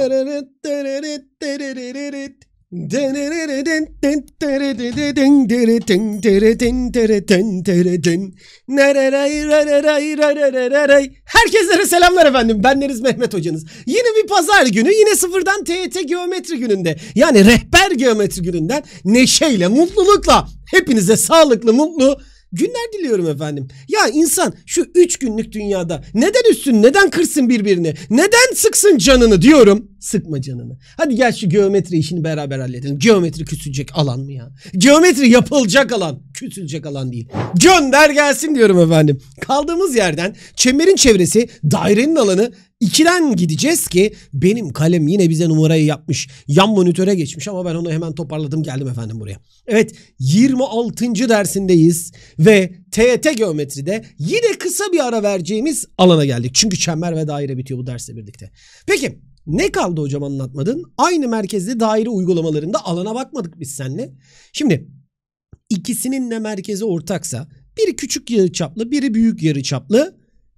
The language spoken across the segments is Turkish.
Herkese selamlar efendim. benleriz Mehmet hocanız. Yine bir pazar günü, yine sıfırdan TYT geometri gününde. Yani rehber geometri gününden neşeyle, mutlulukla hepinize sağlıklı, mutlu Günler diliyorum efendim. Ya insan şu üç günlük dünyada neden üstün neden kırsın birbirini? Neden sıksın canını diyorum. Sıkma canını. Hadi gel şu geometri işini beraber halledelim. Geometri küsülecek alan mı ya? Geometri yapılacak alan. Küsülecek alan değil. Gönder gelsin diyorum efendim. Kaldığımız yerden çemberin çevresi dairenin alanı ikiden gideceğiz ki benim kalem yine bize numarayı yapmış. Yan monitöre geçmiş ama ben onu hemen toparladım geldim efendim buraya. Evet 26. dersindeyiz ve TET e geometride yine kısa bir ara vereceğimiz alana geldik. Çünkü çember ve daire bitiyor bu dersle birlikte. Peki ne kaldı hocam anlatmadın? Aynı merkezli daire uygulamalarında alana bakmadık biz seninle. Şimdi ikisinin de merkezi ortaksa biri küçük yarıçaplı, biri büyük yarıçaplı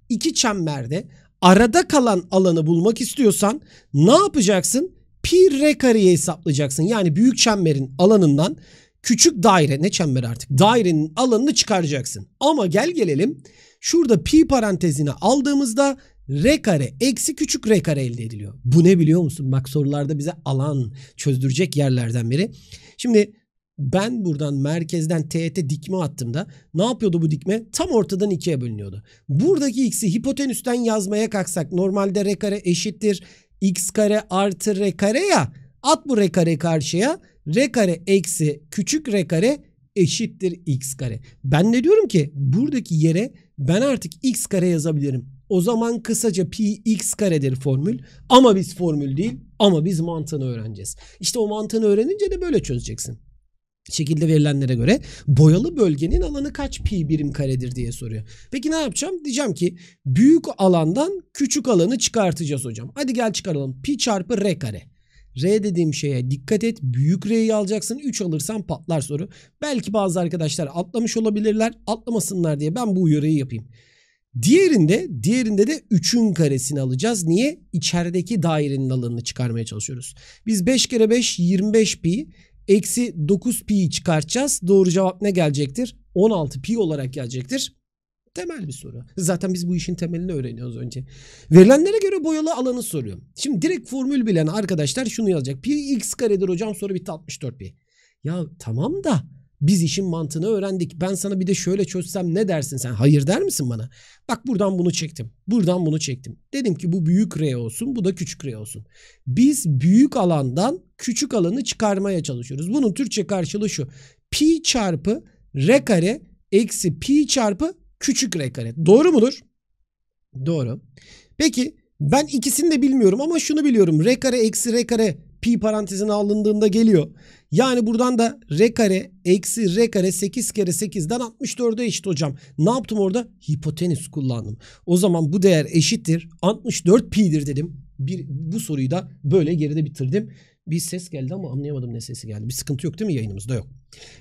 iki çemberde arada kalan alanı bulmak istiyorsan ne yapacaksın? Pi r kareyi hesaplayacaksın. Yani büyük çemberin alanından küçük daire ne çember artık dairenin alanını çıkaracaksın. Ama gel gelelim şurada pi parantezine aldığımızda R kare eksi küçük R kare elde ediliyor. Bu ne biliyor musun? Bak sorularda bize alan çözdürecek yerlerden biri. Şimdi ben buradan merkezden teğete dikme attığımda ne yapıyordu bu dikme? Tam ortadan ikiye bölünüyordu. Buradaki x'i hipotenüsten yazmaya kalksak normalde r kare eşittir x kare artı r kare ya at bu r kare karşıya r kare eksi küçük r kare eşittir x kare. Ben ne diyorum ki buradaki yere ben artık x kare yazabilirim. O zaman kısaca pi x karedir formül. Ama biz formül değil ama biz mantığını öğreneceğiz. İşte o mantığını öğrenince de böyle çözeceksin. Şekilde verilenlere göre boyalı bölgenin alanı kaç pi birim karedir diye soruyor. Peki ne yapacağım? Diyeceğim ki büyük alandan küçük alanı çıkartacağız hocam. Hadi gel çıkaralım. Pi çarpı r kare. R dediğim şeye dikkat et. Büyük R'yi alacaksın. 3 alırsan patlar soru. Belki bazı arkadaşlar atlamış olabilirler. Atlamasınlar diye ben bu uyarıyı yapayım. Diğerinde, diğerinde de 3'ün karesini alacağız. Niye? İçerideki dairenin alanını çıkarmaya çalışıyoruz. Biz 5 kere 5 25 pi eksi 9 pi çıkartacağız. Doğru cevap ne gelecektir? 16 pi olarak gelecektir. Temel bir soru. Zaten biz bu işin temelini öğreniyoruz önce. Verilenlere göre boyalı alanı soruyor. Şimdi direkt formül bilen arkadaşlar şunu yazacak. Pi x karedir hocam soru bitti 64 pi. Ya tamam da biz işin mantığını öğrendik. Ben sana bir de şöyle çözsem ne dersin sen? Hayır der misin bana? Bak buradan bunu çektim. Buradan bunu çektim. Dedim ki bu büyük R olsun, bu da küçük R olsun. Biz büyük alandan küçük alanı çıkarmaya çalışıyoruz. Bunun Türkçe karşılığı şu. Pi çarpı R kare eksi pi çarpı küçük R kare. Doğru mudur? Doğru. Peki ben ikisini de bilmiyorum ama şunu biliyorum. R kare eksi R kare pi parantezine alındığında geliyor. Yani buradan da r kare eksi r kare 8 kere 8'den 64'e eşit hocam. Ne yaptım orada? Hipotenüs kullandım. O zaman bu değer eşittir 64 pi'dir dedim. Bir, bu soruyu da böyle geride bitirdim. Bir ses geldi ama anlayamadım ne sesi geldi. Bir sıkıntı yok değil mi yayınımızda? Yok.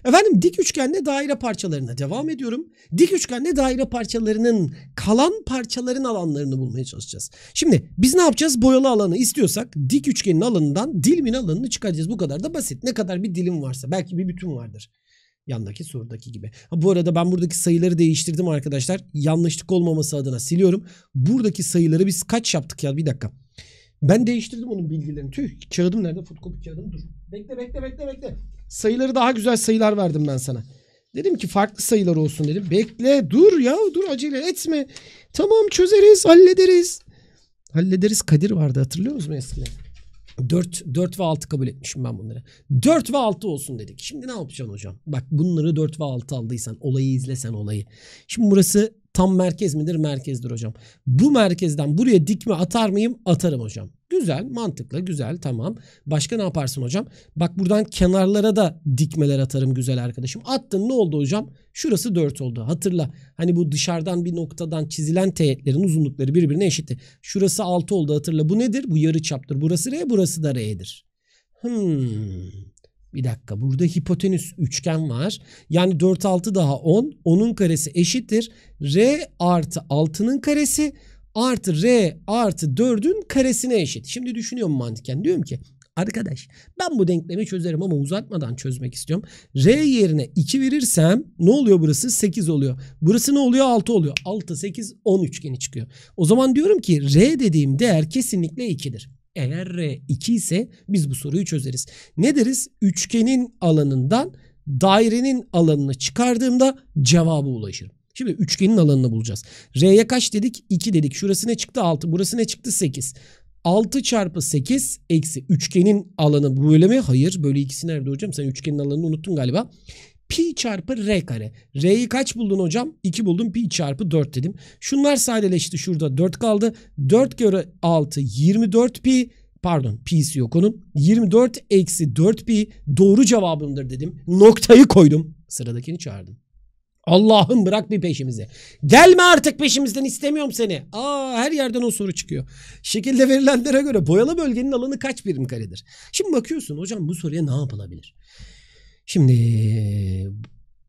Efendim dik üçgenle daire parçalarına devam ediyorum. Dik üçgenle daire parçalarının kalan parçaların alanlarını bulmaya çalışacağız. Şimdi biz ne yapacağız? Boyalı alanı istiyorsak dik üçgenin alanından dilimin alanını çıkaracağız. Bu kadar da basit. Ne kadar bir dilim varsa belki bir bütün vardır. Yandaki sorudaki gibi. Ha, bu arada ben buradaki sayıları değiştirdim arkadaşlar. Yanlışlık olmaması adına siliyorum. Buradaki sayıları biz kaç yaptık ya? Bir dakika. Ben değiştirdim onun bilgilerini. Tüh kağıdım nerede? Fotokopi kağıdım dur. Bekle bekle bekle bekle. Sayıları daha güzel sayılar verdim ben sana. Dedim ki farklı sayılar olsun dedim. Bekle dur ya dur acele etme. Tamam çözeriz hallederiz. Hallederiz Kadir vardı hatırlıyor musun eskiden? 4, 4 ve 6 kabul etmişim ben bunları. 4 ve 6 olsun dedik. Şimdi ne yapacaksın hocam? Bak bunları 4 ve 6 aldıysan olayı izlesen olayı. Şimdi burası Tam merkez midir? Merkezdir hocam. Bu merkezden buraya dikme atar mıyım? Atarım hocam. Güzel, mantıklı, güzel, tamam. Başka ne yaparsın hocam? Bak buradan kenarlara da dikmeler atarım güzel arkadaşım. Attın ne oldu hocam? Şurası 4 oldu. Hatırla. Hani bu dışarıdan bir noktadan çizilen teğetlerin uzunlukları birbirine eşitti. Şurası 6 oldu hatırla. Bu nedir? Bu yarı çaptır. Burası R, burası da R'dir. Hmm. Bir dakika burada hipotenüs üçgen var. Yani 4 6 daha 10. 10'un karesi eşittir. R artı 6'nın karesi artı R artı 4'ün karesine eşit. Şimdi düşünüyorum mantıken. Diyorum ki arkadaş ben bu denklemi çözerim ama uzatmadan çözmek istiyorum. R yerine 2 verirsem ne oluyor burası? 8 oluyor. Burası ne oluyor? 6 oluyor. 6, 8, 10 üçgeni çıkıyor. O zaman diyorum ki R dediğim değer kesinlikle 2'dir. Eğer R 2 ise biz bu soruyu çözeriz. Ne deriz? Üçgenin alanından dairenin alanını çıkardığımda cevaba ulaşırım. Şimdi üçgenin alanını bulacağız. R'ye kaç dedik? 2 dedik. Şurası ne çıktı? 6. Burası ne çıktı? 8. 6 çarpı 8 eksi üçgenin alanı bu bölü mü? Hayır. Bölü ikisi nerede hocam? Sen üçgenin alanını unuttun galiba pi çarpı r kare. R'yi kaç buldun hocam? 2 buldum pi çarpı 4 dedim. Şunlar sadeleşti şurada 4 kaldı. 4 göre 6 24 pi pardon pi'si yok onun. 24 eksi 4 pi doğru cevabımdır dedim. Noktayı koydum. Sıradakini çağırdım. Allah'ım bırak bir peşimize. Gelme artık peşimizden istemiyorum seni. Aa her yerden o soru çıkıyor. Şekilde verilenlere göre boyalı bölgenin alanı kaç birim karedir? Şimdi bakıyorsun hocam bu soruya ne yapılabilir? Şimdi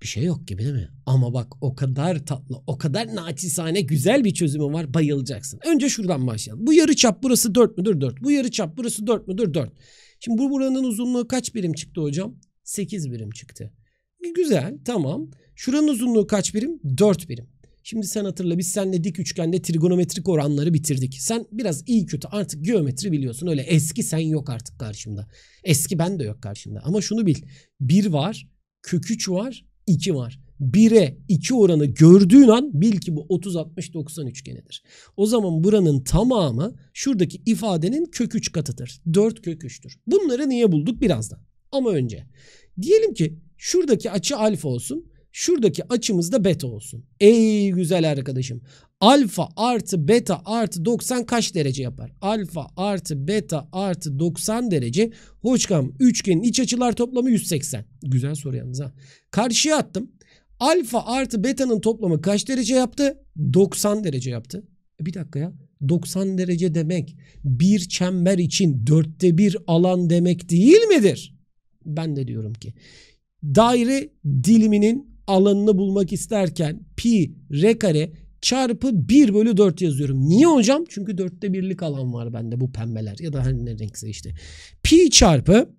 bir şey yok gibi değil mi? Ama bak o kadar tatlı, o kadar naçizane güzel bir çözümü var. Bayılacaksın. Önce şuradan başlayalım. Bu yarı çap burası 4 müdür? 4. Bu yarı çap burası 4 müdür? 4. Şimdi bu buranın uzunluğu kaç birim çıktı hocam? 8 birim çıktı. Güzel, tamam. Şuranın uzunluğu kaç birim? 4 birim. Şimdi sen hatırla biz seninle dik üçgende trigonometrik oranları bitirdik. Sen biraz iyi kötü artık geometri biliyorsun. Öyle eski sen yok artık karşımda. Eski ben de yok karşımda. Ama şunu bil. 1 var, kök 3 var, 2 var. 1'e 2 oranı gördüğün an bil ki bu 30-60-90 üçgenidir. O zaman buranın tamamı şuradaki ifadenin kök 3 katıdır. 4 kök 3'tür. Bunları niye bulduk birazdan. Ama önce diyelim ki şuradaki açı alfa olsun. Şuradaki açımız da beta olsun. Ey güzel arkadaşım. Alfa artı beta artı 90 kaç derece yapar? Alfa artı beta artı 90 derece. Hoşkam üçgenin iç açılar toplamı 180. Güzel soru yalnız ha. Karşıya attım. Alfa artı beta'nın toplamı kaç derece yaptı? 90 derece yaptı. E, bir dakika ya. 90 derece demek bir çember için dörtte bir alan demek değil midir? Ben de diyorum ki daire diliminin alanını bulmak isterken pi r kare çarpı 1 bölü 4 yazıyorum. Niye hocam? Çünkü 4'te birlik alan var bende bu pembeler ya da hani ne renkse işte. Pi çarpı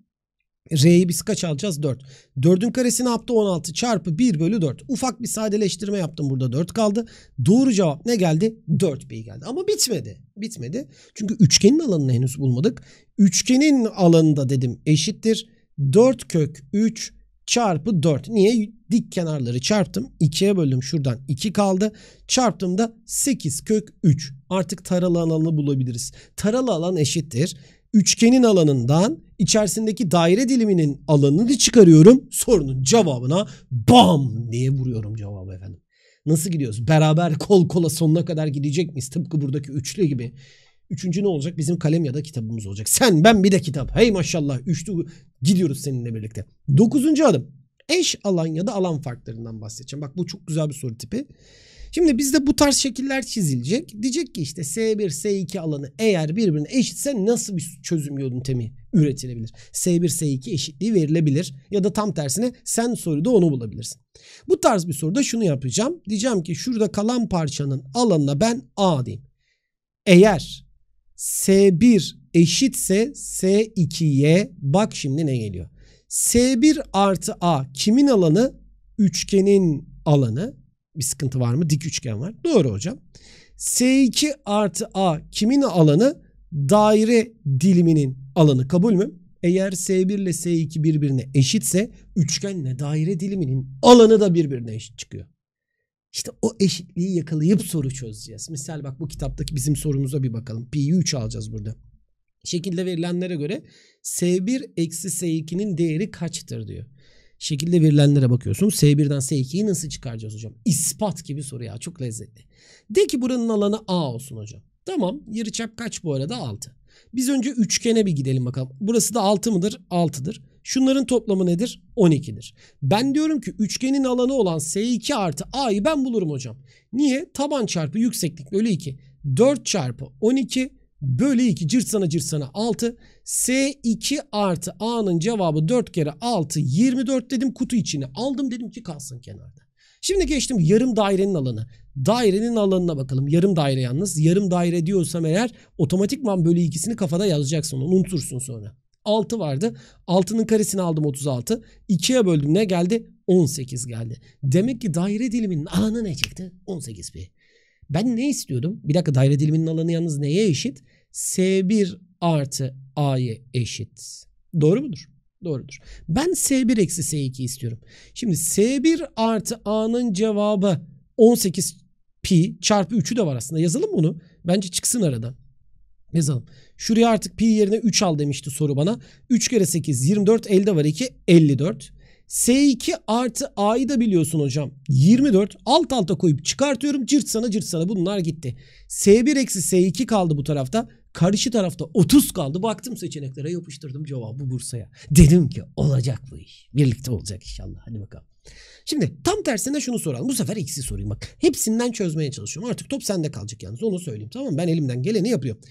R'yi biz kaç alacağız? 4. 4'ün karesi ne yaptı? 16 çarpı 1 bölü 4. Ufak bir sadeleştirme yaptım burada 4 kaldı. Doğru cevap ne geldi? 4 pi geldi. Ama bitmedi. Bitmedi. Çünkü üçgenin alanını henüz bulmadık. Üçgenin alanında dedim eşittir. 4 kök 3 çarpı 4. Niye? Dik kenarları çarptım. 2'ye böldüm. Şuradan 2 kaldı. Çarptığımda 8 kök 3. Artık taralı alanı bulabiliriz. Taralı alan eşittir. Üçgenin alanından içerisindeki daire diliminin alanını çıkarıyorum. Sorunun cevabına bam diye vuruyorum cevabı efendim. Nasıl gidiyoruz? Beraber kol kola sonuna kadar gidecek miyiz? Tıpkı buradaki üçlü gibi. Üçüncü ne olacak? Bizim kalem ya da kitabımız olacak. Sen ben bir de kitap. Hey maşallah. Üçlü gidiyoruz seninle birlikte. Dokuzuncu adım. Eş alan ya da alan farklarından bahsedeceğim. Bak bu çok güzel bir soru tipi. Şimdi bizde bu tarz şekiller çizilecek. Diyecek ki işte S1, S2 alanı eğer birbirine eşitse nasıl bir çözüm yöntemi üretilebilir? S1, S2 eşitliği verilebilir. Ya da tam tersine sen soruda onu bulabilirsin. Bu tarz bir soruda şunu yapacağım. Diyeceğim ki şurada kalan parçanın alanına ben A diyeyim. Eğer S1 eşitse S2'ye bak şimdi ne geliyor. S1 artı A kimin alanı? Üçgenin alanı. Bir sıkıntı var mı? Dik üçgen var. Doğru hocam. S2 artı A kimin alanı? Daire diliminin alanı kabul mü? Eğer S1 ile S2 birbirine eşitse üçgenle daire diliminin alanı da birbirine eşit çıkıyor. İşte o eşitliği yakalayıp soru çözeceğiz. Misal bak bu kitaptaki bizim sorumuza bir bakalım. Pi'yi 3 alacağız burada. Şekilde verilenlere göre S1 eksi S2'nin değeri kaçtır diyor. Şekilde verilenlere bakıyorsun. S1'den S2'yi nasıl çıkaracağız hocam? İspat gibi soru ya çok lezzetli. De ki buranın alanı A olsun hocam. Tamam yarıçap kaç bu arada? 6. Biz önce üçgene bir gidelim bakalım. Burası da 6 mıdır? 6'dır. Şunların toplamı nedir? 12'dir. Ben diyorum ki üçgenin alanı olan S2 artı A'yı ben bulurum hocam. Niye? Taban çarpı yükseklik bölü 2. 4 çarpı 12 bölü 2 cırsana cırsana 6. S2 artı A'nın cevabı 4 kere 6 24 dedim kutu içine aldım dedim ki kalsın kenarda. Şimdi geçtim yarım dairenin alanı. Dairenin alanına bakalım. Yarım daire yalnız. Yarım daire diyorsam eğer otomatikman bölü ikisini kafada yazacaksın. unutursun sonra. 6 vardı. 6'nın karesini aldım 36. 2'ye böldüm ne geldi? 18 geldi. Demek ki daire diliminin alanı ne çıktı? 18 pi. Ben ne istiyordum? Bir dakika daire diliminin alanı yalnız neye eşit? S1 artı A'ya eşit. Doğru mudur? Doğrudur. Ben S1 eksi S2 istiyorum. Şimdi S1 artı A'nın cevabı 18 pi çarpı 3'ü de var aslında. Yazalım bunu. Bence çıksın aradan yazalım. Şuraya artık pi yerine 3 al demişti soru bana. 3 kere 8 24 elde var 2 54. S2 artı A'yı da biliyorsun hocam. 24 alt alta koyup çıkartıyorum cırt sana cırt sana bunlar gitti. S1 eksi S2 kaldı bu tarafta. Karşı tarafta 30 kaldı. Baktım seçeneklere yapıştırdım cevabı Bursa'ya. Dedim ki olacak bu iş. Birlikte olacak inşallah. Hadi bakalım. Şimdi tam tersine şunu soralım. Bu sefer x'i sorayım bak. Hepsinden çözmeye çalışıyorum. Artık top sende kalacak yalnız. Onu söyleyeyim tamam mı? Ben elimden geleni yapıyorum.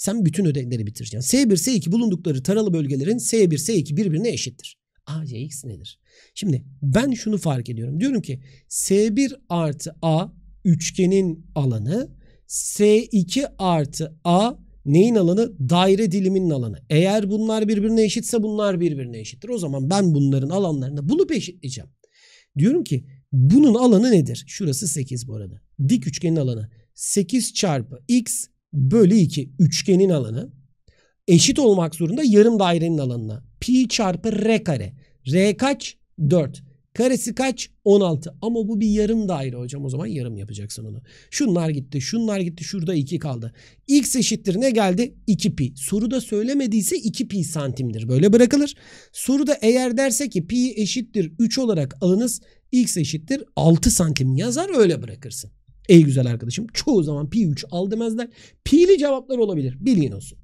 Sen bütün ödevleri bitireceksin. S1, S2 bulundukları taralı bölgelerin S1, S2 birbirine eşittir. A, C, X nedir? Şimdi ben şunu fark ediyorum. Diyorum ki S1 artı A üçgenin alanı S2 artı A neyin alanı? Daire diliminin alanı. Eğer bunlar birbirine eşitse bunlar birbirine eşittir. O zaman ben bunların alanlarını bulup eşitleyeceğim. Diyorum ki bunun alanı nedir? Şurası 8 bu arada. Dik üçgenin alanı. 8 çarpı x bölü 2 üçgenin alanı eşit olmak zorunda yarım dairenin alanına. Pi çarpı r kare. R kaç? 4. Karesi kaç? 16. Ama bu bir yarım daire hocam. O zaman yarım yapacaksın onu. Şunlar gitti, şunlar gitti. Şurada 2 kaldı. X eşittir ne geldi? 2 pi. Soruda söylemediyse 2 pi santimdir. Böyle bırakılır. Soruda eğer derse ki pi eşittir 3 olarak alınız. X eşittir 6 santim yazar öyle bırakırsın. Ey güzel arkadaşım çoğu zaman pi 3 al demezler. Pi'li cevaplar olabilir. Bilgin olsun.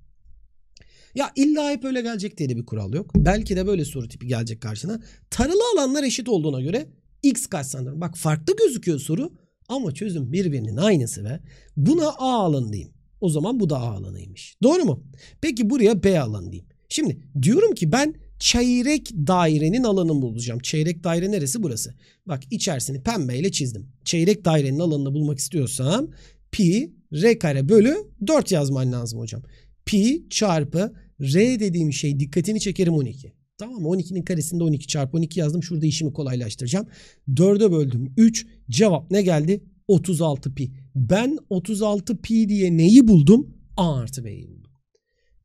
Ya illa hep öyle gelecek diye de bir kural yok. Belki de böyle soru tipi gelecek karşına. Taralı alanlar eşit olduğuna göre x kaç sanırım. Bak farklı gözüküyor soru ama çözüm birbirinin aynısı ve buna A alanı diyeyim. O zaman bu da A alanıymış. Doğru mu? Peki buraya B alanı diyeyim. Şimdi diyorum ki ben çeyrek dairenin alanını bulacağım. Çeyrek daire neresi? Burası. Bak içerisini pembeyle çizdim. Çeyrek dairenin alanını bulmak istiyorsam pi r kare bölü 4 yazman lazım hocam. Pi çarpı r dediğim şey dikkatini çekerim 12. Tamam mı? 12'nin karesinde 12 çarpı 12 yazdım. Şurada işimi kolaylaştıracağım. 4'e böldüm 3. Cevap ne geldi? 36 pi. Ben 36 pi diye neyi buldum? A artı B'yi buldum.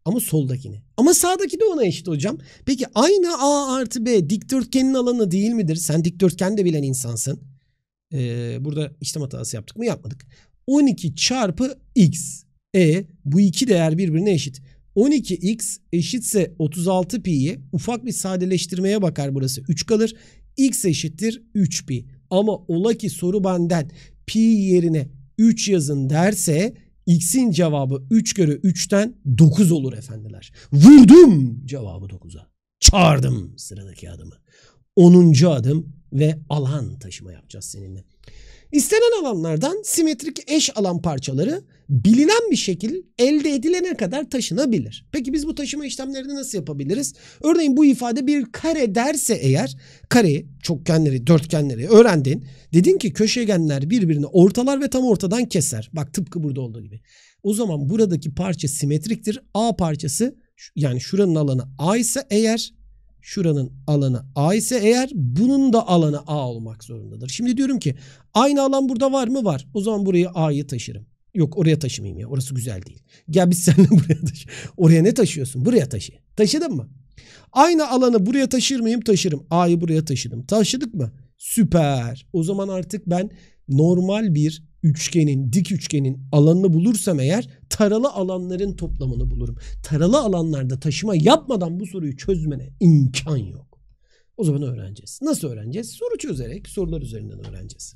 Ama soldakini. Ama sağdaki de ona eşit hocam. Peki aynı A artı B dikdörtgenin alanı değil midir? Sen dikdörtgen de bilen insansın. Ee, burada işlem hatası yaptık mı? Yapmadık. 12 çarpı x. E bu iki değer birbirine eşit. 12x eşitse 36 pi'yi ufak bir sadeleştirmeye bakar burası 3 kalır. x eşittir 3 pi. Ama ola ki soru benden pi yerine 3 yazın derse x'in cevabı 3 kere 3'ten 9 olur efendiler. Vurdum cevabı 9'a. Çağırdım sıradaki adımı. 10. adım ve alan taşıma yapacağız seninle. İstenen alanlardan simetrik eş alan parçaları bilinen bir şekil elde edilene kadar taşınabilir. Peki biz bu taşıma işlemlerini nasıl yapabiliriz? Örneğin bu ifade bir kare derse eğer kareyi, çokgenleri, dörtgenleri öğrendin. Dedin ki köşegenler birbirini ortalar ve tam ortadan keser. Bak tıpkı burada olduğu gibi. O zaman buradaki parça simetriktir. A parçası yani şuranın alanı A ise eğer şuranın alanı A ise eğer bunun da alanı A olmak zorundadır. Şimdi diyorum ki aynı alan burada var mı? Var. O zaman burayı A'yı taşırım. Yok oraya taşımayayım ya. Orası güzel değil. Gel biz seninle buraya taşı. Oraya ne taşıyorsun? Buraya taşı. Taşıdın mı? Aynı alanı buraya taşır mıyım? Taşırım. A'yı buraya taşıdım. Taşıdık mı? Süper. O zaman artık ben normal bir üçgenin, dik üçgenin alanını bulursam eğer taralı alanların toplamını bulurum. Taralı alanlarda taşıma yapmadan bu soruyu çözmene imkan yok. O zaman öğreneceğiz. Nasıl öğreneceğiz? Soru çözerek, sorular üzerinden öğreneceğiz.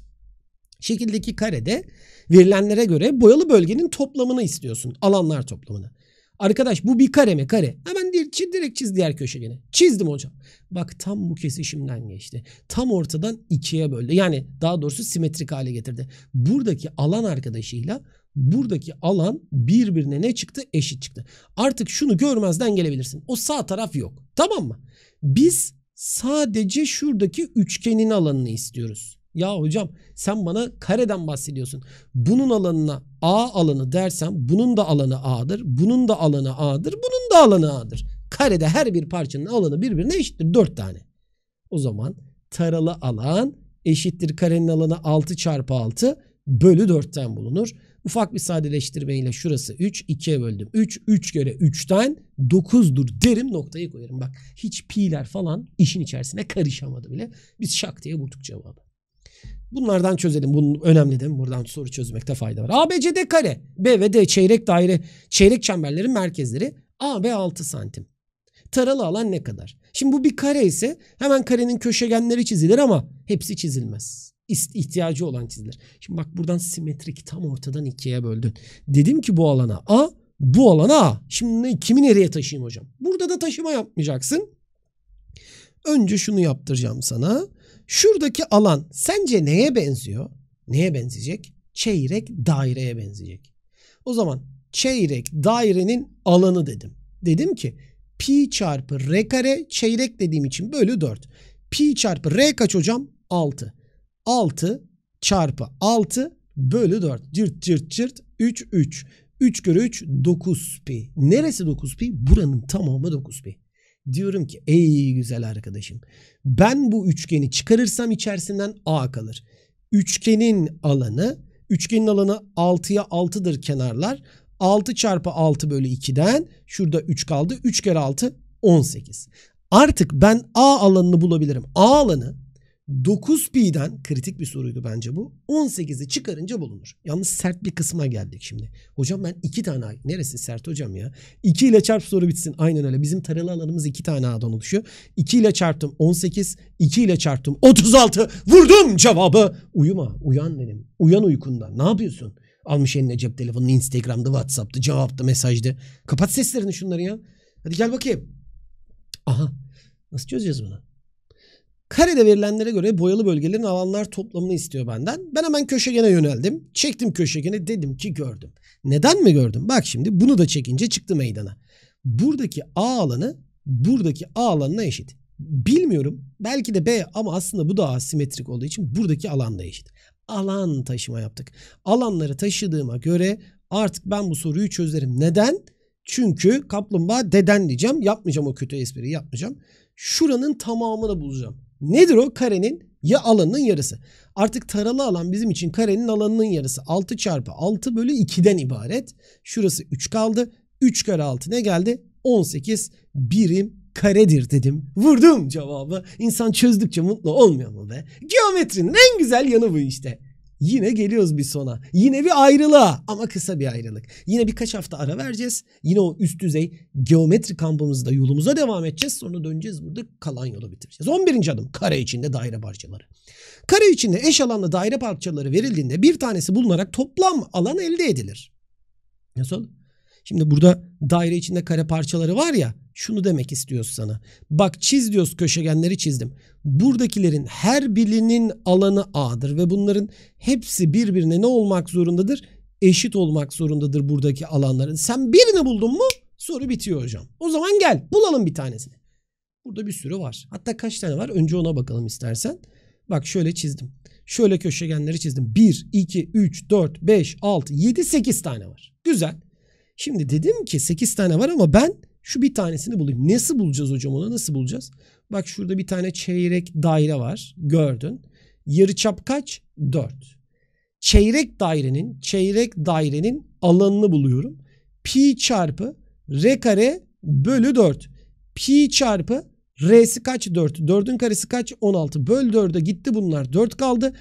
Şekildeki karede verilenlere göre boyalı bölgenin toplamını istiyorsun. Alanlar toplamını. Arkadaş bu bir kare mi? Kare. Hemen direkt çiz diğer köşegeni. Çizdim hocam. Bak tam bu kesişimden geçti. Tam ortadan ikiye böldü. Yani daha doğrusu simetrik hale getirdi. Buradaki alan arkadaşıyla buradaki alan birbirine ne çıktı? Eşit çıktı. Artık şunu görmezden gelebilirsin. O sağ taraf yok. Tamam mı? Biz sadece şuradaki üçgenin alanını istiyoruz. Ya hocam sen bana kareden bahsediyorsun. Bunun alanına A alanı dersem bunun da alanı A'dır. Bunun da alanı A'dır. Bunun da alanı A'dır. Karede her bir parçanın alanı birbirine eşittir. dört tane. O zaman taralı alan eşittir karenin alanı 6 çarpı 6 bölü 4'ten bulunur. Ufak bir sadeleştirmeyle şurası 3. 2'ye böldüm. 3. 3 göre 3'ten 9'dur derim noktayı koyarım. Bak hiç pi'ler falan işin içerisine karışamadı bile. Biz şak diye bulduk cevabı. Bunlardan çözelim. Bunun önemli değil mi? Buradan soru çözmekte fayda var. ABCD kare. B ve D çeyrek daire, çeyrek çemberlerin merkezleri. A, AB 6 santim. Taralı alan ne kadar? Şimdi bu bir kare ise hemen karenin köşegenleri çizilir ama hepsi çizilmez. İhtiyacı olan çizilir. Şimdi bak buradan simetrik tam ortadan ikiye böldün. Dedim ki bu alana A, bu alana A. Şimdi kimi nereye taşıyayım hocam? Burada da taşıma yapmayacaksın. Önce şunu yaptıracağım sana. Şuradaki alan sence neye benziyor? Neye benzeyecek? Çeyrek daireye benzeyecek. O zaman çeyrek dairenin alanı dedim. Dedim ki pi çarpı r kare çeyrek dediğim için bölü 4. Pi çarpı r kaç hocam? 6. 6 çarpı 6 bölü 4. Cırt cırt cırt 3 3. 3 kere 3 9 pi. Neresi 9 pi? Buranın tamamı 9 pi. Diyorum ki ey güzel arkadaşım ben bu üçgeni çıkarırsam içerisinden A kalır. Üçgenin alanı üçgenin alanı 6'ya 6'dır kenarlar. 6 çarpı 6 bölü 2'den şurada 3 kaldı. 3 kere 6 18. Artık ben A alanını bulabilirim. A alanı 9 pi'den kritik bir soruydu bence bu. 18'i çıkarınca bulunur. Yalnız sert bir kısma geldik şimdi. Hocam ben 2 tane neresi sert hocam ya? 2 ile çarp soru bitsin. Aynen öyle. Bizim taralı alanımız 2 tane A'dan oluşuyor. 2 ile çarptım 18, 2 ile çarptım 36. Vurdum cevabı. Uyuma, uyan benim. Uyan uykundan. Ne yapıyorsun? Almış eline cep telefonunu, Instagram'da, WhatsApp'ta, cevap'tı mesaj'dı. Kapat seslerini şunları ya. Hadi gel bakayım. Aha. Nasıl çözeceğiz bunu? Karede verilenlere göre boyalı bölgelerin alanlar toplamını istiyor benden. Ben hemen köşegene yöneldim. Çektim köşegeni dedim ki gördüm. Neden mi gördüm? Bak şimdi bunu da çekince çıktı meydana. Buradaki A alanı buradaki A alanına eşit. Bilmiyorum belki de B ama aslında bu da asimetrik olduğu için buradaki alan da eşit. Alan taşıma yaptık. Alanları taşıdığıma göre artık ben bu soruyu çözerim. Neden? Çünkü kaplumbağa deden diyeceğim. Yapmayacağım o kötü espriyi yapmayacağım. Şuranın tamamını bulacağım. Nedir o? Karenin ya alanının yarısı. Artık taralı alan bizim için karenin alanının yarısı. 6 çarpı 6 bölü 2'den ibaret. Şurası 3 kaldı. 3 kare 6 ne geldi? 18 birim karedir dedim. Vurdum cevabı. İnsan çözdükçe mutlu olmuyor mu be? Geometrinin en güzel yanı bu işte. Yine geliyoruz bir sona. Yine bir ayrılığa ama kısa bir ayrılık. Yine birkaç hafta ara vereceğiz. Yine o üst düzey geometri kampımızda yolumuza devam edeceğiz. Sonra döneceğiz burada kalan yolu bitireceğiz. 11. adım kare içinde daire parçaları. Kare içinde eş alanlı daire parçaları verildiğinde bir tanesi bulunarak toplam alan elde edilir. Nasıl? Şimdi burada daire içinde kare parçaları var ya şunu demek istiyoruz sana. Bak çiz diyoruz köşegenleri çizdim. Buradakilerin her birinin alanı A'dır ve bunların hepsi birbirine ne olmak zorundadır? Eşit olmak zorundadır buradaki alanların. Sen birini buldun mu soru bitiyor hocam. O zaman gel bulalım bir tanesini. Burada bir sürü var. Hatta kaç tane var önce ona bakalım istersen. Bak şöyle çizdim. Şöyle köşegenleri çizdim. 1, 2, 3, 4, 5, 6, 7, 8 tane var. Güzel. Şimdi dedim ki 8 tane var ama ben şu bir tanesini bulayım. Nasıl bulacağız hocam onu? Nasıl bulacağız? Bak şurada bir tane çeyrek daire var. Gördün. Yarıçap kaç? 4. Çeyrek dairenin çeyrek dairenin alanını buluyorum. Pi çarpı r kare bölü 4. Pi çarpı r'si kaç? 4. 4'ün karesi kaç? 16. Böl 4'e gitti bunlar. 4 kaldı.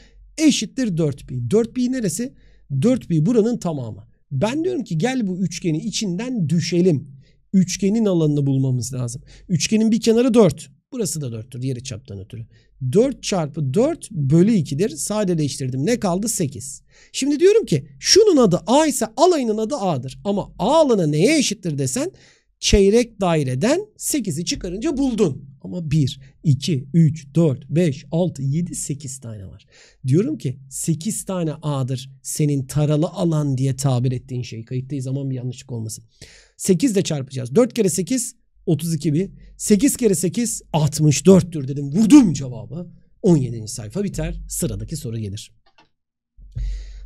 Eşittir 4 pi. 4 pi neresi? 4 pi buranın tamamı. Ben diyorum ki gel bu üçgeni içinden düşelim üçgenin alanını bulmamız lazım. Üçgenin bir kenarı 4. Burası da 4'tür yarı çaptan ötürü. 4 çarpı 4 bölü 2'dir. Sadeleştirdim. Ne kaldı? 8. Şimdi diyorum ki şunun adı A ise alayının adı A'dır. Ama A alanı neye eşittir desen çeyrek daireden 8'i çıkarınca buldun. Ama 1, 2, 3, 4, 5, 6, 7, 8 tane var. Diyorum ki 8 tane A'dır senin taralı alan diye tabir ettiğin şey. Kayıttayız zaman bir yanlışlık olmasın. 8 de çarpacağız. 4 kere 8 32 bir. 8 kere 8 64'tür dedim. Vurdum cevabı. 17. sayfa biter. Sıradaki soru gelir.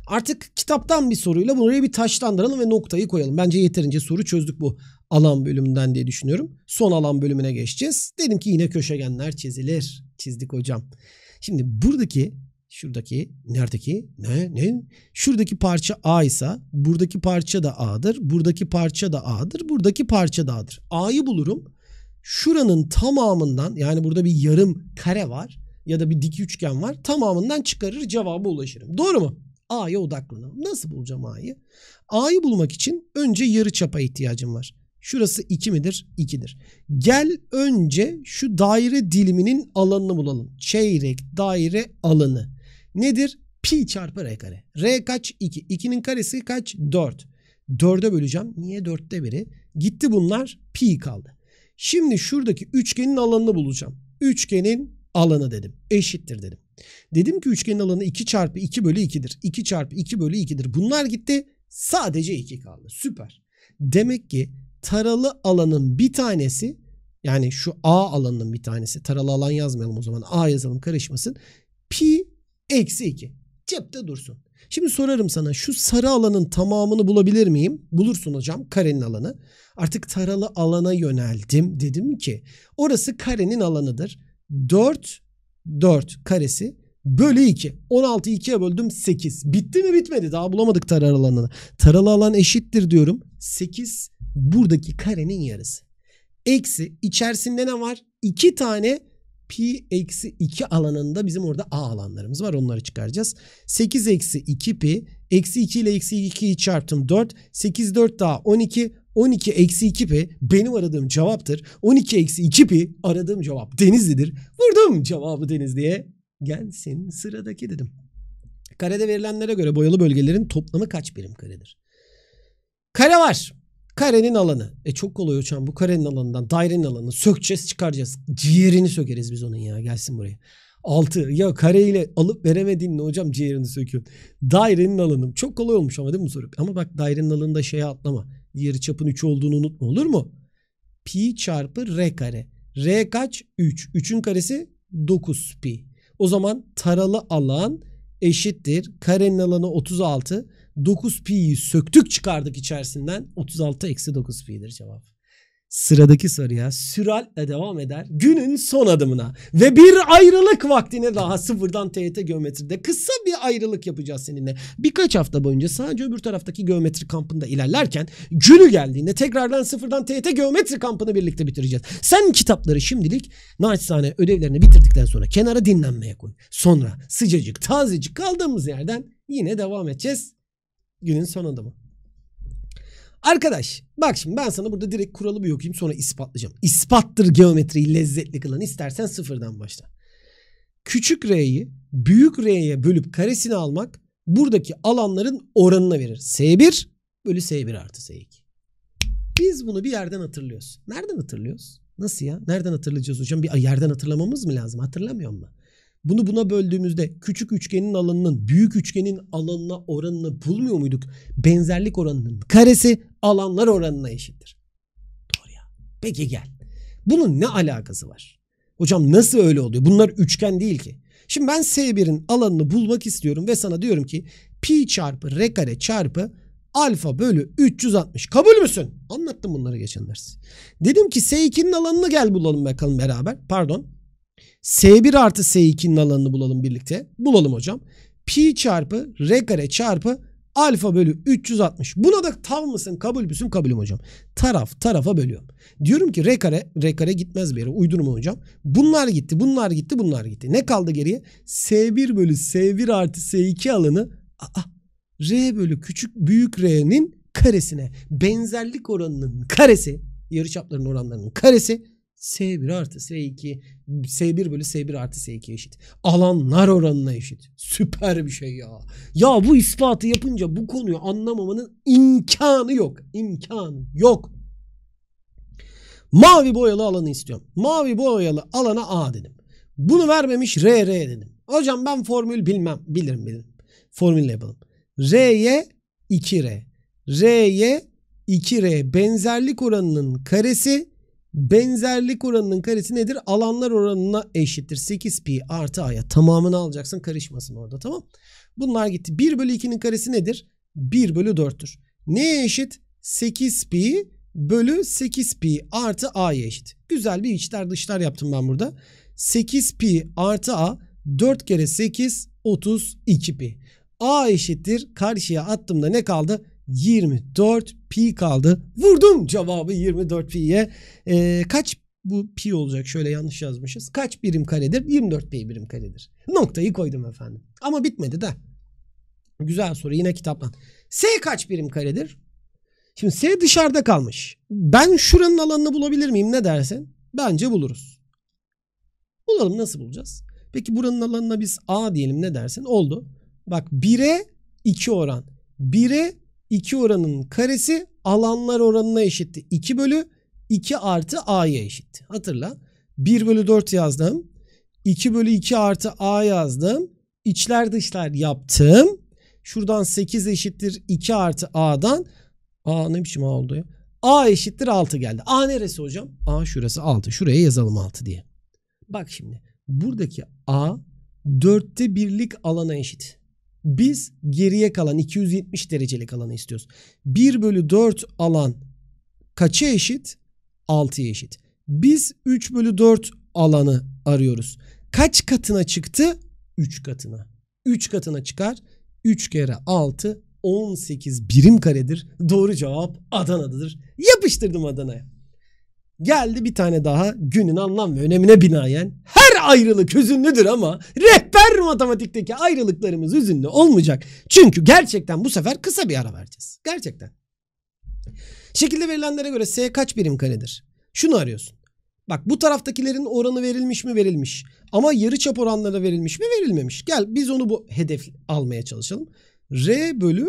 Artık kitaptan bir soruyla bunu bir taşlandıralım ve noktayı koyalım. Bence yeterince soru çözdük bu alan bölümünden diye düşünüyorum. Son alan bölümüne geçeceğiz. Dedim ki yine köşegenler çizilir. Çizdik hocam. Şimdi buradaki şuradaki neredeki ne ne şuradaki parça A ise buradaki parça da A'dır. Buradaki parça da A'dır. Buradaki parça da A'dır. A'yı bulurum. Şuranın tamamından yani burada bir yarım kare var ya da bir dik üçgen var. Tamamından çıkarır cevaba ulaşırım. Doğru mu? A'ya odaklanalım. Nasıl bulacağım A'yı? A'yı bulmak için önce yarı çapa ihtiyacım var. Şurası 2 midir? 2'dir. Gel önce şu daire diliminin alanını bulalım. Çeyrek daire alanı. Nedir? Pi çarpı r kare. R kaç? 2. 2'nin karesi kaç? 4. 4'e böleceğim. Niye 4'te biri? Gitti bunlar. Pi kaldı. Şimdi şuradaki üçgenin alanını bulacağım. Üçgenin alanı dedim. Eşittir dedim. Dedim ki üçgenin alanı 2 çarpı 2 bölü 2'dir. 2 çarpı 2 bölü 2'dir. Bunlar gitti. Sadece 2 kaldı. Süper. Demek ki taralı alanın bir tanesi yani şu A alanının bir tanesi taralı alan yazmayalım o zaman A yazalım karışmasın. Pi eksi 2 cepte dursun. Şimdi sorarım sana şu sarı alanın tamamını bulabilir miyim? Bulursun hocam karenin alanı. Artık taralı alana yöneldim dedim ki orası karenin alanıdır. 4 4 karesi bölü 2. 16'yı 2'ye böldüm 8. Bitti mi bitmedi daha bulamadık taralı alanını. Taralı alan eşittir diyorum. 8 buradaki karenin yarısı. Eksi içerisinde ne var? 2 tane pi eksi 2 alanında bizim orada a alanlarımız var. Onları çıkaracağız. 8 eksi 2 pi. Eksi 2 ile eksi 2'yi çarptım 4. 8 4 daha 12. 12 eksi 2 pi benim aradığım cevaptır. 12 eksi 2 pi aradığım cevap Denizli'dir. Vurdum cevabı Denizli'ye. Gel senin sıradaki dedim. Karede verilenlere göre boyalı bölgelerin toplamı kaç birim karedir? Kare var. Karenin alanı. E çok kolay hocam bu karenin alanından dairenin alanını sökeceğiz çıkaracağız. Ciğerini sökeriz biz onun ya gelsin buraya. altı Ya kareyle alıp veremedin ne hocam ciğerini söküyorsun. Dairenin alanı. Çok kolay olmuş ama değil mi bu soru? Ama bak dairenin alanında şeye atlama. Yarı çapın 3 olduğunu unutma olur mu? Pi çarpı r kare. R kaç? 3. 3'ün karesi 9 pi. O zaman taralı alan eşittir. Karenin alanı 36. 9 pi'yi söktük çıkardık içerisinden. 36 eksi 9 pi'dir cevap sıradaki soruya süratle devam eder günün son adımına ve bir ayrılık vaktine daha sıfırdan TYT geometride kısa bir ayrılık yapacağız seninle. Birkaç hafta boyunca sadece öbür taraftaki geometri kampında ilerlerken günü geldiğinde tekrardan sıfırdan TYT geometri kampını birlikte bitireceğiz. Sen kitapları şimdilik naçizane ödevlerini bitirdikten sonra kenara dinlenmeye koy. Sonra sıcacık tazecik kaldığımız yerden yine devam edeceğiz günün son adımı. Arkadaş bak şimdi ben sana burada direkt kuralı bir okuyayım sonra ispatlayacağım. İspattır geometriyi lezzetli kılan istersen sıfırdan başla. Küçük R'yi büyük R'ye bölüp karesini almak buradaki alanların oranına verir. S1 bölü S1 artı S2. Biz bunu bir yerden hatırlıyoruz. Nereden hatırlıyoruz? Nasıl ya? Nereden hatırlayacağız hocam? Bir yerden hatırlamamız mı lazım? Hatırlamıyor ben. Bunu buna böldüğümüzde küçük üçgenin alanının büyük üçgenin alanına oranını bulmuyor muyduk? Benzerlik oranının karesi alanlar oranına eşittir. Doğru ya. Peki gel. Bunun ne alakası var? Hocam nasıl öyle oluyor? Bunlar üçgen değil ki. Şimdi ben S1'in alanını bulmak istiyorum ve sana diyorum ki pi çarpı r kare çarpı alfa bölü 360. Kabul müsün? Anlattım bunları geçen ders. Dedim ki S2'nin alanını gel bulalım bakalım beraber. Pardon. S1 artı S2'nin alanını bulalım birlikte. Bulalım hocam. Pi çarpı R kare çarpı alfa bölü 360. Buna da tav mısın kabul müsün kabulüm hocam. Taraf tarafa bölüyorum. Diyorum ki R kare R kare gitmez bir yere uydurma hocam. Bunlar gitti bunlar gitti bunlar gitti. Ne kaldı geriye? S1 bölü S1 artı S2 alanı aa, R bölü küçük büyük R'nin karesine benzerlik oranının karesi yarıçapların oranlarının karesi S1 artı S2 S1 bölü S1 artı S2 eşit. Alanlar oranına eşit. Süper bir şey ya. Ya bu ispatı yapınca bu konuyu anlamamanın imkanı yok. İmkanı yok. Mavi boyalı alanı istiyorum. Mavi boyalı alana A dedim. Bunu vermemiş R R dedim. Hocam ben formül bilmem. Bilirim bilirim. Formülle yapalım. R'ye 2R. R'ye 2R benzerlik oranının karesi Benzerlik oranının karesi nedir? Alanlar oranına eşittir. 8pi artı a'ya tamamını alacaksın. Karışmasın orada tamam. Bunlar gitti. 1 bölü 2'nin karesi nedir? 1 bölü 4'tür. Neye eşit? 8pi bölü 8pi artı a'ya eşit. Güzel bir içler dışlar yaptım ben burada. 8pi artı a 4 kere 8 32 pi. A eşittir karşıya attığımda ne kaldı? 24 pi kaldı. Vurdum cevabı 24 pi'ye. E, kaç bu pi olacak şöyle yanlış yazmışız. Kaç birim karedir? 24 pi birim karedir. Noktayı koydum efendim. Ama bitmedi de. Güzel soru yine kitaptan. S kaç birim karedir? Şimdi S dışarıda kalmış. Ben şuranın alanını bulabilir miyim ne dersin? Bence buluruz. Bulalım nasıl bulacağız? Peki buranın alanına biz A diyelim ne dersin? Oldu. Bak 1'e 2 oran. 1'e 2 oranının karesi alanlar oranına eşitti. 2 bölü 2 artı a'ya eşitti. Hatırla. 1 bölü 4 yazdım. 2 bölü 2 artı a yazdım. İçler dışlar yaptım. Şuradan 8 eşittir 2 artı a'dan. A ne biçim a oldu ya? A eşittir 6 geldi. A neresi hocam? A şurası 6. Şuraya yazalım 6 diye. Bak şimdi. Buradaki A dörtte birlik alana eşit. Biz geriye kalan 270 derecelik alanı istiyoruz. 1 bölü 4 alan kaça eşit? 6'ya eşit. Biz 3 bölü 4 alanı arıyoruz. Kaç katına çıktı? 3 katına. 3 katına çıkar. 3 kere 6 18 birim karedir. Doğru cevap Adana'dadır. Yapıştırdım Adana'ya. Geldi bir tane daha günün anlam ve önemine binaen her ayrılık hüzünlüdür ama rehber matematikteki ayrılıklarımız hüzünlü olmayacak. Çünkü gerçekten bu sefer kısa bir ara vereceğiz. Gerçekten. Şekilde verilenlere göre S kaç birim karedir? Şunu arıyorsun. Bak bu taraftakilerin oranı verilmiş mi verilmiş. Ama yarı çap oranları verilmiş mi verilmemiş. Gel biz onu bu hedef almaya çalışalım. R bölü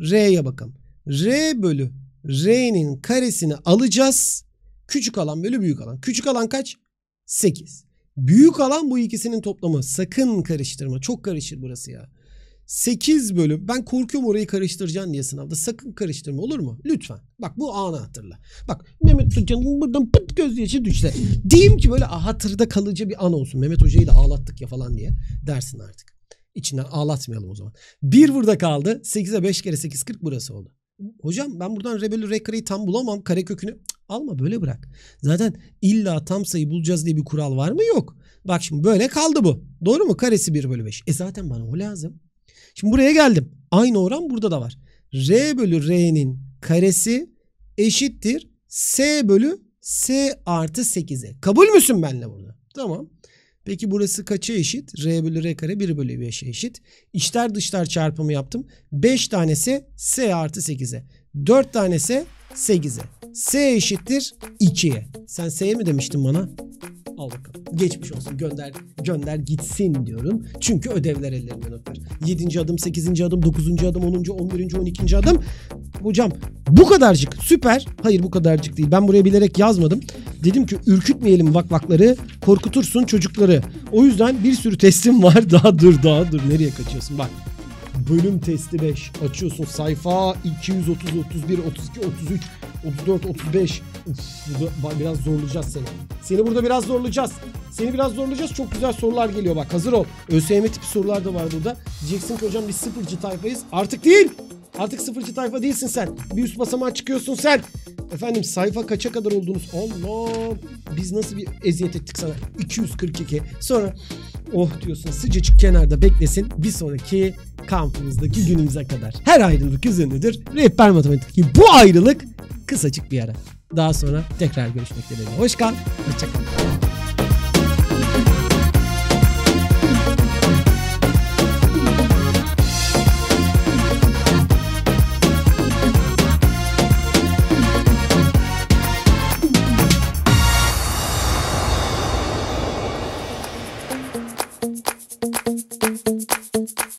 R'ye bakalım. R bölü R'nin karesini alacağız. Küçük alan bölü büyük alan. Küçük alan kaç? 8. Büyük alan bu ikisinin toplamı. Sakın karıştırma. Çok karışır burası ya. 8 bölüm. Ben korkuyorum orayı karıştıracaksın diye sınavda. Sakın karıştırma olur mu? Lütfen. Bak bu anı hatırla. Bak Mehmet Hoca'nın buradan pıt gözyaşı düşse. Diyeyim ki böyle hatırda kalıcı bir an olsun. Mehmet Hoca'yı da ağlattık ya falan diye dersin artık. İçinden ağlatmayalım o zaman. 1 burada kaldı. 8'e 5 kere 8 40 burası oldu. Hocam ben buradan Rebel'i Rekra'yı tam bulamam. Kare kökünü Alma böyle bırak. Zaten illa tam sayı bulacağız diye bir kural var mı? Yok. Bak şimdi böyle kaldı bu. Doğru mu? Karesi 1 bölü 5. E zaten bana o lazım. Şimdi buraya geldim. Aynı oran burada da var. R bölü R'nin karesi eşittir. S bölü S artı 8'e. Kabul müsün benle burada? Tamam. Peki burası kaça eşit? R bölü R kare 1 bölü 5'e eşit. İçler dışlar çarpımı yaptım. 5 tanesi S artı 8'e. 4 tanesi 8'e. S eşittir 2'ye. Sen S'ye mi demiştin bana? Al bakalım. Geçmiş olsun gönder gönder gitsin diyorum. Çünkü ödevler ellerinden öper. 7. adım, 8. adım, 9. adım, 10. 11. 12. adım. Hocam bu kadarcık süper. Hayır bu kadarcık değil. Ben buraya bilerek yazmadım. Dedim ki ürkütmeyelim vakvakları, korkutursun çocukları. O yüzden bir sürü testim var. Daha dur, daha dur. Nereye kaçıyorsun? Bak bölüm testi 5. Açıyorsun sayfa 230, 31, 32, 33. 34, 35. Uf, burada biraz zorlayacağız seni. Seni burada biraz zorlayacağız. Seni biraz zorlayacağız. Çok güzel sorular geliyor bak. Hazır ol. ÖSYM tipi sorular da var burada. Diyeceksin ki hocam biz sıfırcı tayfayız. Artık değil. Artık sıfırcı tayfa değilsin sen. Bir üst basamağa çıkıyorsun sen. Efendim sayfa kaça kadar oldunuz? Allah biz nasıl bir eziyet ettik sana? 242. Sonra oh diyorsun sıcacık kenarda beklesin bir sonraki kampımızdaki günümüze kadar. Her ayrılık üzerindedir. Rehber Matematik'teki bu ayrılık kısacık bir ara. Daha sonra tekrar görüşmek dileğiyle. Hoş kal, hoşçakal.